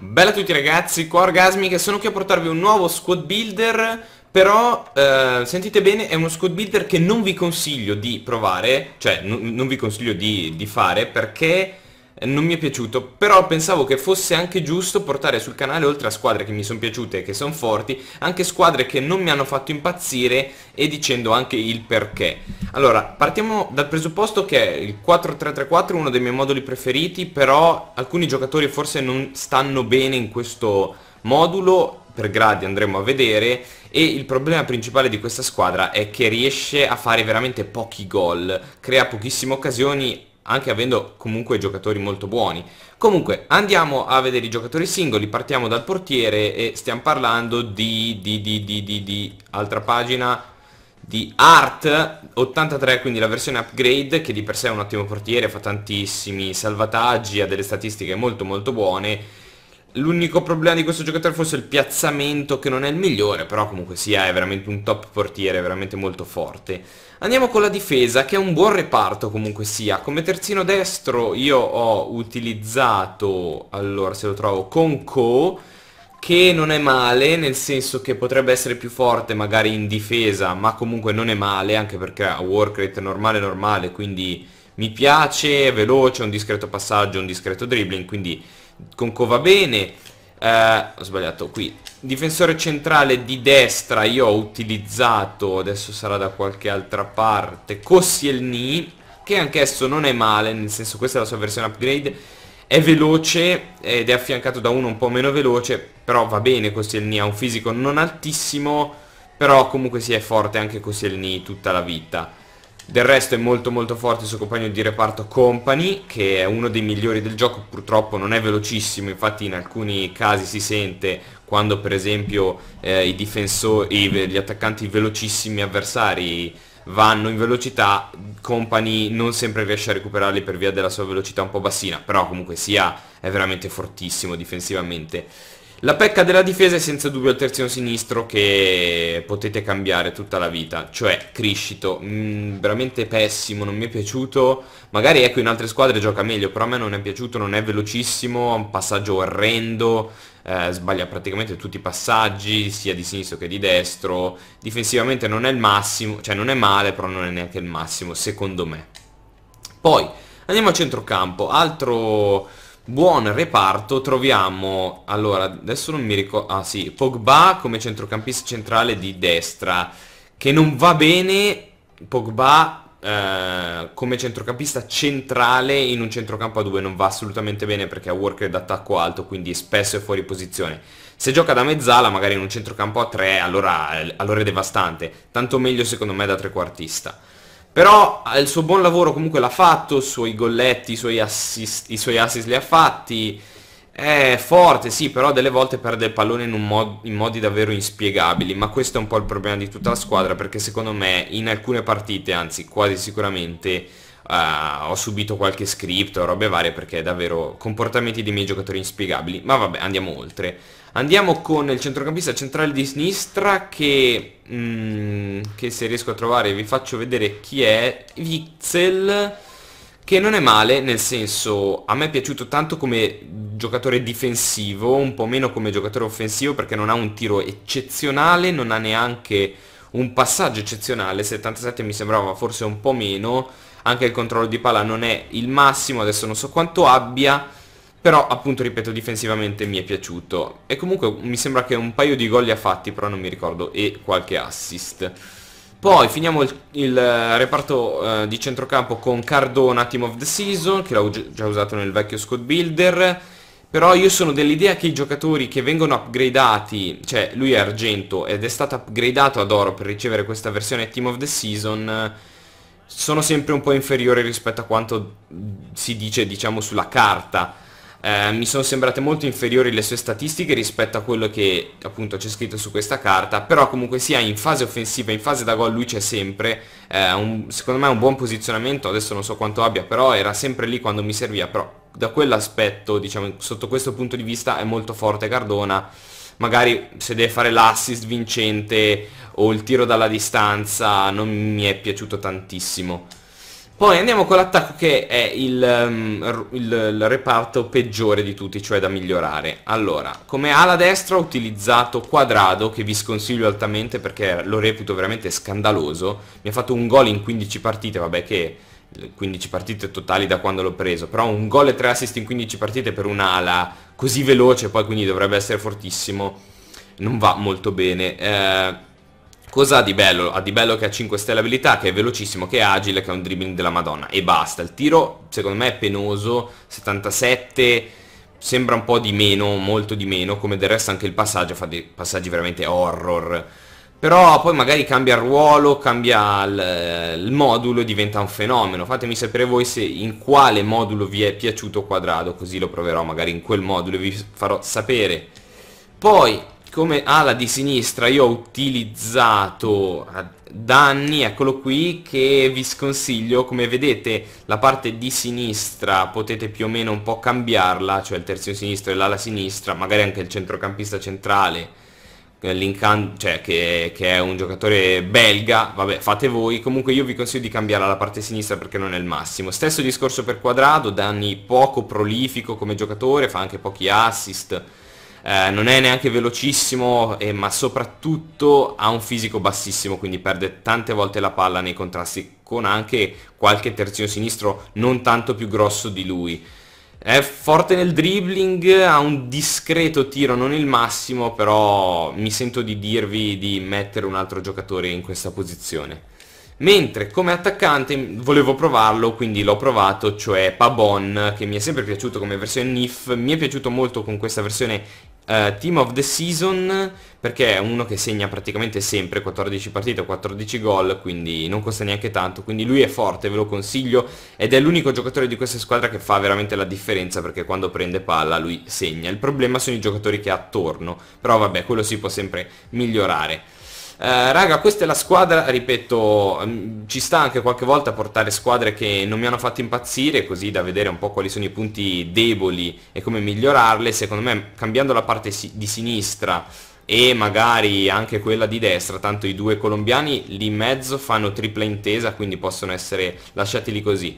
Bella a tutti ragazzi, qua Orgasmic e sono qui a portarvi un nuovo squad builder però eh, sentite bene è uno squad builder che non vi consiglio di provare cioè non vi consiglio di, di fare perché non mi è piaciuto, però pensavo che fosse anche giusto portare sul canale oltre a squadre che mi sono piaciute e che sono forti, anche squadre che non mi hanno fatto impazzire e dicendo anche il perché. Allora, partiamo dal presupposto che il 4-3-3-4 è uno dei miei moduli preferiti, però alcuni giocatori forse non stanno bene in questo modulo, per gradi andremo a vedere, e il problema principale di questa squadra è che riesce a fare veramente pochi gol, crea pochissime occasioni anche avendo comunque giocatori molto buoni. Comunque andiamo a vedere i giocatori singoli, partiamo dal portiere e stiamo parlando di, di, di, di, di, di altra pagina di Art 83, quindi la versione upgrade che di per sé è un ottimo portiere, fa tantissimi salvataggi, ha delle statistiche molto molto buone L'unico problema di questo giocatore forse è il piazzamento che non è il migliore, però comunque sia è veramente un top portiere, veramente molto forte. Andiamo con la difesa, che è un buon reparto comunque sia. Come terzino destro io ho utilizzato, allora se lo trovo, Conco, che non è male, nel senso che potrebbe essere più forte magari in difesa, ma comunque non è male, anche perché ha work rate normale normale, quindi mi piace, è veloce, un discreto passaggio, un discreto dribbling, quindi Conco va bene. Eh, ho sbagliato qui. Difensore centrale di destra io ho utilizzato, adesso sarà da qualche altra parte, Kossielny, che anch'esso non è male, nel senso questa è la sua versione upgrade. È veloce ed è affiancato da uno un po' meno veloce, però va bene Kossielny, ha un fisico non altissimo, però comunque si è forte anche Kossielny tutta la vita. Del resto è molto molto forte il suo compagno di reparto Company, che è uno dei migliori del gioco, purtroppo non è velocissimo, infatti in alcuni casi si sente quando per esempio eh, i difensori, gli attaccanti velocissimi avversari vanno in velocità, Company non sempre riesce a recuperarli per via della sua velocità un po' bassina, però comunque sia è veramente fortissimo difensivamente. La pecca della difesa è senza dubbio il terzino sinistro che potete cambiare tutta la vita, cioè Criscito, mh, mm, veramente pessimo, non mi è piaciuto, magari ecco in altre squadre gioca meglio, però a me non è piaciuto, non è velocissimo, ha un passaggio orrendo, eh, sbaglia praticamente tutti i passaggi, sia di sinistro che di destro, difensivamente non è il massimo, cioè non è male, però non è neanche il massimo, secondo me. Poi, andiamo a centrocampo, altro Buon reparto, troviamo, allora adesso non mi ricordo, ah sì, Pogba come centrocampista centrale di destra, che non va bene Pogba eh, come centrocampista centrale in un centrocampo a due non va assolutamente bene perché ha worker d'attacco alto, quindi spesso è fuori posizione. Se gioca da mezzala, magari in un centrocampo a tre, allora, allora è devastante, tanto meglio secondo me da trequartista. Però eh, il suo buon lavoro comunque l'ha fatto, i suoi golletti, i suoi assist, i suoi assist li ha fatti. È forte, sì, però delle volte perde il pallone in, mod in modi davvero inspiegabili, ma questo è un po' il problema di tutta la squadra perché secondo me in alcune partite, anzi quasi sicuramente, uh, ho subito qualche script o robe varie perché davvero comportamenti dei miei giocatori inspiegabili. Ma vabbè, andiamo oltre. Andiamo con il centrocampista centrale di sinistra che, mm, che se riesco a trovare vi faccio vedere chi è. Witzel che non è male, nel senso a me è piaciuto tanto come giocatore difensivo, un po' meno come giocatore offensivo perché non ha un tiro eccezionale, non ha neanche un passaggio eccezionale, 77 mi sembrava forse un po' meno, anche il controllo di palla non è il massimo, adesso non so quanto abbia, però appunto ripeto difensivamente mi è piaciuto. E comunque mi sembra che un paio di gol li ha fatti, però non mi ricordo, e qualche assist. Poi finiamo il, il eh, reparto eh, di centrocampo con Cardona, Team of the Season, che l'ho già usato nel vecchio Scott builder. Però io sono dell'idea che i giocatori che vengono upgradati, cioè lui è argento ed è stato upgradato ad oro per ricevere questa versione Team of the Season, sono sempre un po' inferiori rispetto a quanto si dice diciamo sulla carta. Eh, mi sono sembrate molto inferiori le sue statistiche rispetto a quello che appunto c'è scritto su questa carta, però comunque sia in fase offensiva, in fase da gol lui c'è sempre, eh, un, secondo me un buon posizionamento, adesso non so quanto abbia, però era sempre lì quando mi serviva, però da quell'aspetto, diciamo, sotto questo punto di vista è molto forte Cardona, magari se deve fare l'assist vincente o il tiro dalla distanza non mi è piaciuto tantissimo. Poi andiamo con l'attacco che è il, um, il, il, reparto peggiore di tutti, cioè da migliorare. Allora, come ala destra ho utilizzato Quadrado, che vi sconsiglio altamente perché lo reputo veramente scandaloso. Mi ha fatto un gol in 15 partite, vabbè che 15 partite totali da quando l'ho preso, però un gol e 3 assist in 15 partite per un'ala così veloce, poi quindi dovrebbe essere fortissimo, non va molto bene. Eh, Cosa ha di bello? Ha di bello che ha 5 stelle abilità, che è velocissimo, che è agile, che ha un dribbling della madonna e basta. Il tiro secondo me è penoso, 77 sembra un po' di meno, molto di meno, come del resto anche il passaggio fa dei passaggi veramente horror. Però poi magari cambia il ruolo, cambia il, eh, il modulo e diventa un fenomeno. Fatemi sapere voi se in quale modulo vi è piaciuto Quadrado, così lo proverò magari in quel modulo e vi farò sapere. Poi siccome ala di sinistra io ho utilizzato danni, eccolo qui, che vi sconsiglio, come vedete la parte di sinistra potete più o meno un po' cambiarla, cioè il terzino sinistro e l'ala sinistra, magari anche il centrocampista centrale, eh, cioè che, che, è un giocatore belga, vabbè fate voi, comunque io vi consiglio di cambiare la parte sinistra perché non è il massimo. Stesso discorso per Quadrado, danni poco prolifico come giocatore, fa anche pochi assist, eh, non è neanche velocissimo eh, ma soprattutto ha un fisico bassissimo quindi perde tante volte la palla nei contrasti con anche qualche terzino sinistro non tanto più grosso di lui. È forte nel dribbling, ha un discreto tiro, non il massimo, però mi sento di dirvi di mettere un altro giocatore in questa posizione. Mentre come attaccante volevo provarlo, quindi l'ho provato, cioè Pabon, che mi è sempre piaciuto come versione NIF, mi è piaciuto molto con questa versione uh, Team of the Season, perché è uno che segna praticamente sempre 14 partite, 14 gol, quindi non costa neanche tanto, quindi lui è forte, ve lo consiglio, ed è l'unico giocatore di questa squadra che fa veramente la differenza, perché quando prende palla lui segna. Il problema sono i giocatori che ha attorno, però vabbè, quello si può sempre migliorare. Eh, raga, questa è la squadra, ripeto, mm, ci sta anche qualche volta a portare squadre che non mi hanno fatto impazzire, così da vedere un po' quali sono i punti deboli e come migliorarle. Secondo me, cambiando la parte di sinistra e magari anche quella di destra, tanto i due colombiani lì in mezzo fanno tripla intesa, quindi possono essere lasciati lì così.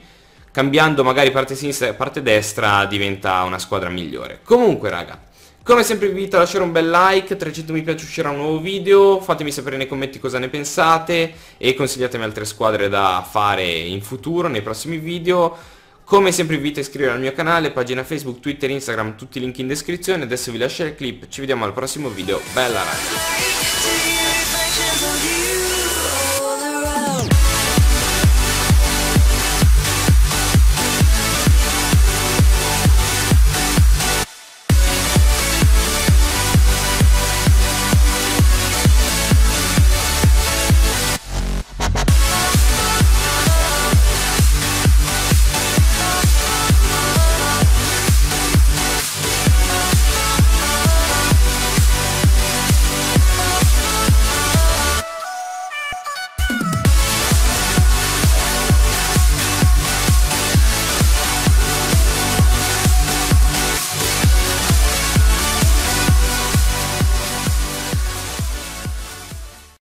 Cambiando magari parte sinistra e parte destra diventa una squadra migliore. Comunque raga, come sempre vi invito a lasciare un bel like, 300 mi piace uscirà un nuovo video, fatemi sapere nei commenti cosa ne pensate e consigliatemi altre squadre da fare in futuro, nei prossimi video. Come sempre vi invito a iscrivervi al mio canale, pagina Facebook, Twitter, Instagram, tutti i link in descrizione. Adesso vi lascio il clip, ci vediamo al prossimo video. Bella ragazzi!